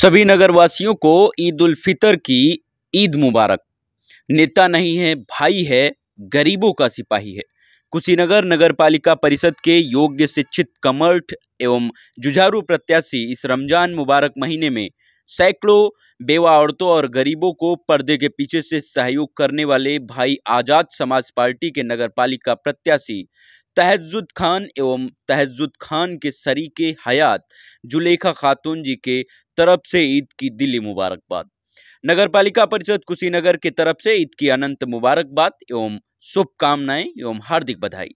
सभी नगरवासियों को ईद उल फितर की ईद मुबारक नेता नहीं है भाई है गरीबों का सिपाही है कुशीनगर नगर पालिका परिषद के योग्य शिक्षित कमर्ठ एवं जुझारू प्रत्याशी इस रमजान मुबारक महीने में सैकड़ों बेवा औरतों और गरीबों को पर्दे के पीछे से सहयोग करने वाले भाई आजाद समाज पार्टी के नगर पालिका प्रत्याशी तहजुद खान एवं तहजुद खान के शरीक हयात जुलेखा खातून जी के तरफ से ईद की दिली मुबारकबाद नगर पालिका परिषद कुशीनगर के तरफ से ईद की अनंत मुबारकबाद एवं शुभकामनाएं एवं हार्दिक बधाई